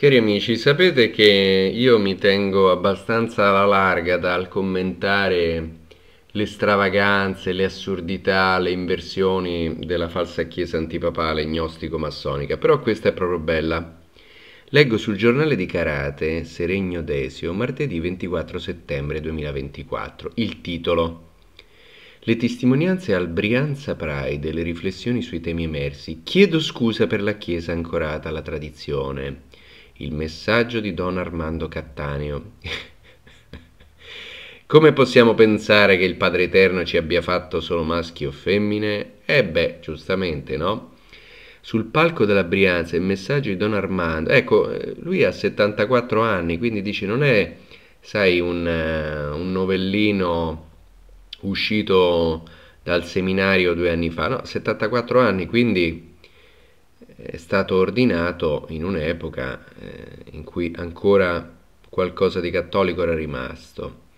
Cari amici, sapete che io mi tengo abbastanza alla larga dal commentare le stravaganze, le assurdità, le inversioni della falsa chiesa antipapale gnostico-massonica, però questa è proprio bella. Leggo sul giornale di Karate, Seregno Desio, martedì 24 settembre 2024, il titolo le testimonianze al Brianza Pride e le riflessioni sui temi emersi, chiedo scusa per la Chiesa ancorata alla tradizione. Il messaggio di Don Armando Cattaneo. Come possiamo pensare che il Padre Eterno ci abbia fatto solo maschi o femmine? E eh beh, giustamente, no? Sul palco della Brianza il messaggio di Don Armando. Ecco, lui ha 74 anni, quindi dice non è, sai, un, eh, un novellino uscito dal seminario due anni fa, no, 74 anni, quindi è stato ordinato in un'epoca eh, in cui ancora qualcosa di cattolico era rimasto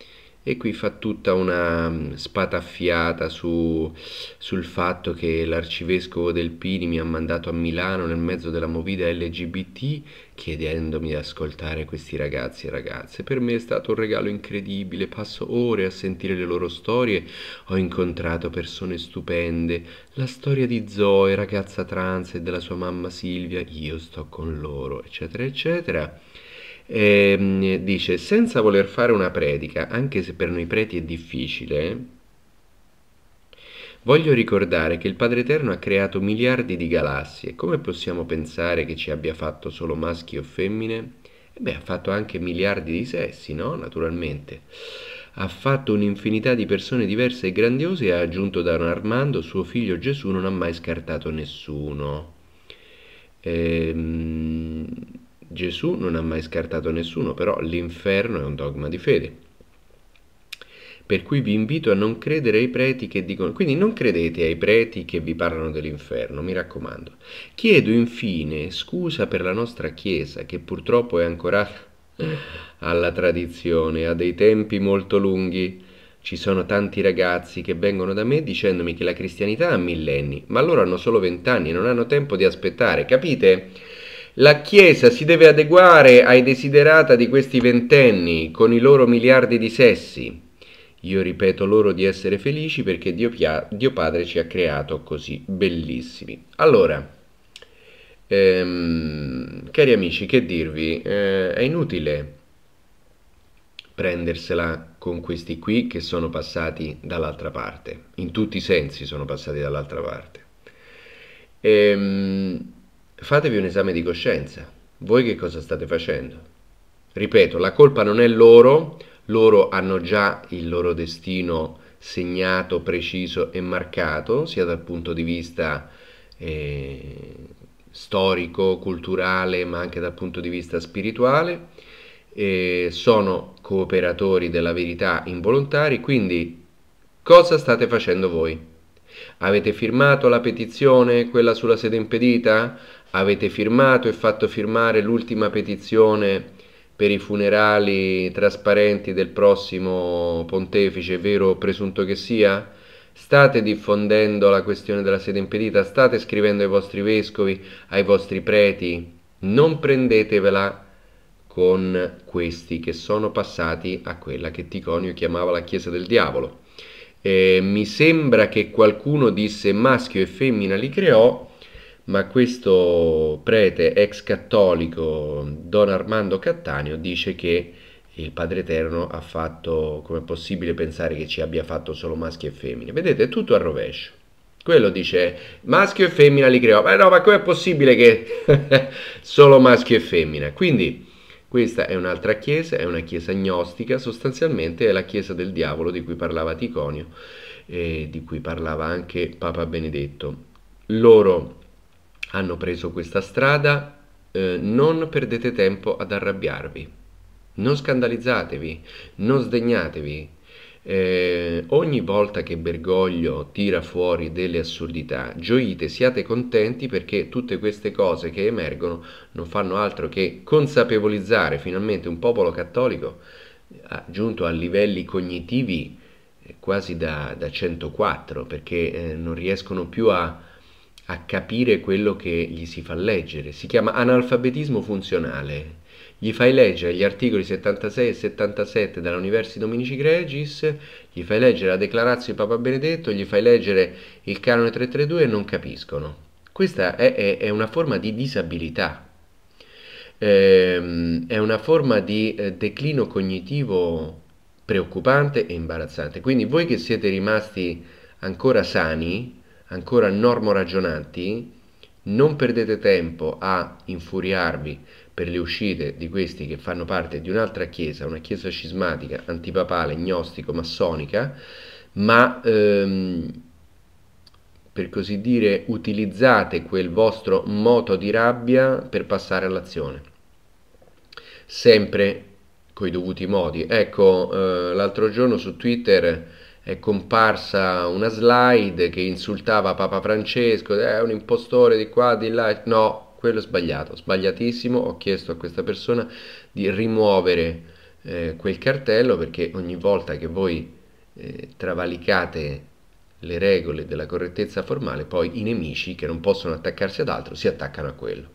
e qui fa tutta una mm, spataffiata su, sul fatto che l'arcivescovo del Pini mi ha mandato a Milano nel mezzo della movida LGBT chiedendomi di ascoltare questi ragazzi e ragazze. Per me è stato un regalo incredibile, passo ore a sentire le loro storie, ho incontrato persone stupende, la storia di Zoe, ragazza trans e della sua mamma Silvia, io sto con loro, eccetera, eccetera. E, ehm, dice, senza voler fare una predica, anche se per noi preti è difficile, voglio ricordare che il Padre Eterno ha creato miliardi di galassie. Come possiamo pensare che ci abbia fatto solo maschi o femmine? E eh beh, ha fatto anche miliardi di sessi, no? Naturalmente. Ha fatto un'infinità di persone diverse e grandiose e ha aggiunto da un Armando, suo figlio Gesù non ha mai scartato nessuno. Ehm Gesù non ha mai scartato nessuno, però l'inferno è un dogma di fede. Per cui vi invito a non credere ai preti che dicono... Quindi non credete ai preti che vi parlano dell'inferno, mi raccomando. Chiedo infine scusa per la nostra Chiesa, che purtroppo è ancorata alla tradizione, ha dei tempi molto lunghi. Ci sono tanti ragazzi che vengono da me dicendomi che la cristianità ha millenni, ma loro hanno solo vent'anni e non hanno tempo di aspettare, capite? capite? La Chiesa si deve adeguare ai desiderata di questi ventenni con i loro miliardi di sessi. Io ripeto loro di essere felici perché Dio, Pia, Dio Padre ci ha creato così bellissimi. Allora, ehm, cari amici, che dirvi? Eh, è inutile prendersela con questi qui che sono passati dall'altra parte. In tutti i sensi sono passati dall'altra parte. Ehm, Fatevi un esame di coscienza. Voi che cosa state facendo? Ripeto, la colpa non è loro, loro hanno già il loro destino segnato, preciso e marcato, sia dal punto di vista eh, storico, culturale, ma anche dal punto di vista spirituale. Eh, sono cooperatori della verità involontari, quindi cosa state facendo voi? Avete firmato la petizione, quella sulla sede impedita? avete firmato e fatto firmare l'ultima petizione per i funerali trasparenti del prossimo pontefice, vero o presunto che sia? State diffondendo la questione della sede impedita, state scrivendo ai vostri vescovi, ai vostri preti, non prendetevela con questi che sono passati a quella che Ticonio chiamava la chiesa del diavolo. Eh, mi sembra che qualcuno disse maschio e femmina li creò, ma questo prete ex cattolico Don Armando Cattaneo dice che il Padre Eterno ha fatto, come è possibile pensare che ci abbia fatto solo maschi e femmine? Vedete, è tutto al rovescio. Quello dice maschio e femmina li creò, ma no, ma com'è possibile che solo maschio e femmina? Quindi questa è un'altra chiesa, è una chiesa agnostica, sostanzialmente è la chiesa del diavolo di cui parlava Ticonio e di cui parlava anche Papa Benedetto. Loro hanno preso questa strada, eh, non perdete tempo ad arrabbiarvi, non scandalizzatevi, non sdegnatevi. Eh, ogni volta che Bergoglio tira fuori delle assurdità, gioite, siate contenti perché tutte queste cose che emergono non fanno altro che consapevolizzare finalmente un popolo cattolico eh, giunto a livelli cognitivi eh, quasi da, da 104 perché eh, non riescono più a, a capire quello che gli si fa leggere. Si chiama analfabetismo funzionale. Gli fai leggere gli articoli 76 e 77 dall'Universi Dominici Gregis, gli fai leggere la declarazione di Papa Benedetto, gli fai leggere il Canone 332 e non capiscono. Questa è, è, è una forma di disabilità, ehm, è una forma di eh, declino cognitivo preoccupante e imbarazzante. Quindi voi che siete rimasti ancora sani, ancora normoragionanti, non perdete tempo a infuriarvi per le uscite di questi che fanno parte di un'altra chiesa, una chiesa scismatica, antipapale, gnostico-massonica, ma ehm, per così dire utilizzate quel vostro moto di rabbia per passare all'azione. Sempre coi dovuti modi. Ecco, eh, l'altro giorno su Twitter è comparsa una slide che insultava Papa Francesco, è eh, un impostore di qua, di là, no, quello è sbagliato, sbagliatissimo, ho chiesto a questa persona di rimuovere eh, quel cartello perché ogni volta che voi eh, travalicate le regole della correttezza formale, poi i nemici che non possono attaccarsi ad altro si attaccano a quello.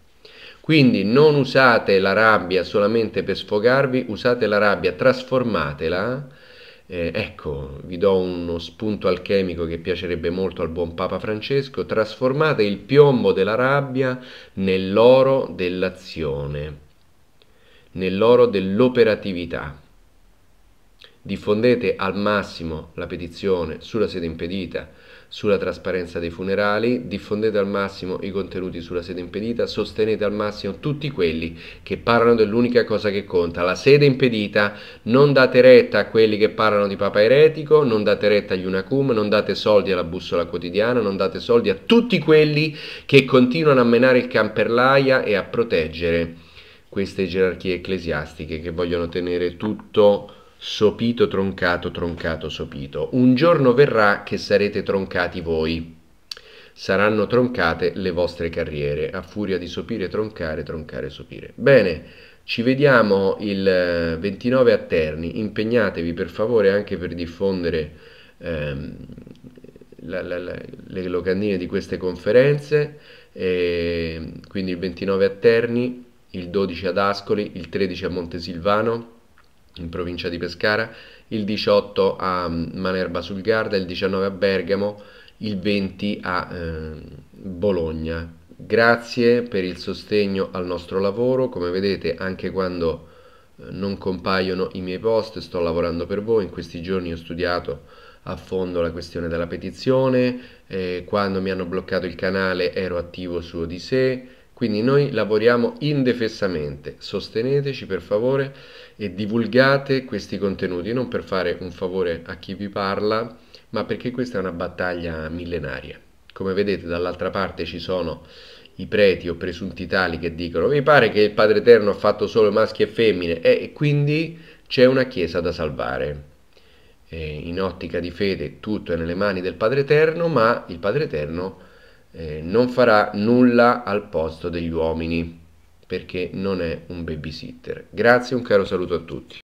Quindi non usate la rabbia solamente per sfogarvi, usate la rabbia, trasformatela eh, ecco, vi do uno spunto alchemico che piacerebbe molto al buon Papa Francesco, trasformate il piombo della rabbia nell'oro dell'azione, nell'oro dell'operatività. Diffondete al massimo la petizione sulla sede impedita, sulla trasparenza dei funerali, diffondete al massimo i contenuti sulla sede impedita, sostenete al massimo tutti quelli che parlano dell'unica cosa che conta, la sede impedita, non date retta a quelli che parlano di Papa Eretico, non date retta agli Unacum, non date soldi alla bussola quotidiana, non date soldi a tutti quelli che continuano a menare il camperlaia e a proteggere queste gerarchie ecclesiastiche che vogliono tenere tutto sopito, troncato, troncato, sopito. Un giorno verrà che sarete troncati voi. Saranno troncate le vostre carriere, a furia di sopire, troncare, troncare, sopire. Bene, ci vediamo il 29 eh, a Terni, impegnatevi per favore anche per diffondere ehm, la, la, la, le locandine di queste conferenze, e, quindi il 29 a Terni, il 12 ad Ascoli, il 13 a Montesilvano in provincia di Pescara, il 18 a mm, Manerba sul Garda, il 19 a Bergamo, il 20 a eh, Bologna. Grazie per il sostegno al nostro lavoro, come vedete anche quando eh, non compaiono i miei post, sto lavorando per voi, in questi giorni ho studiato a fondo la questione della petizione, eh, quando mi hanno bloccato il canale ero attivo su Odisee, quindi noi lavoriamo indefessamente, sosteneteci per favore e divulgate questi contenuti, non per fare un favore a chi vi parla, ma perché questa è una battaglia millenaria. Come vedete dall'altra parte ci sono i preti o presunti tali che dicono mi pare che il Padre Eterno ha fatto solo maschi e femmine e quindi c'è una chiesa da salvare. E in ottica di fede tutto è nelle mani del Padre Eterno, ma il Padre Eterno eh, non farà nulla al posto degli uomini perché non è un babysitter. Grazie, un caro saluto a tutti.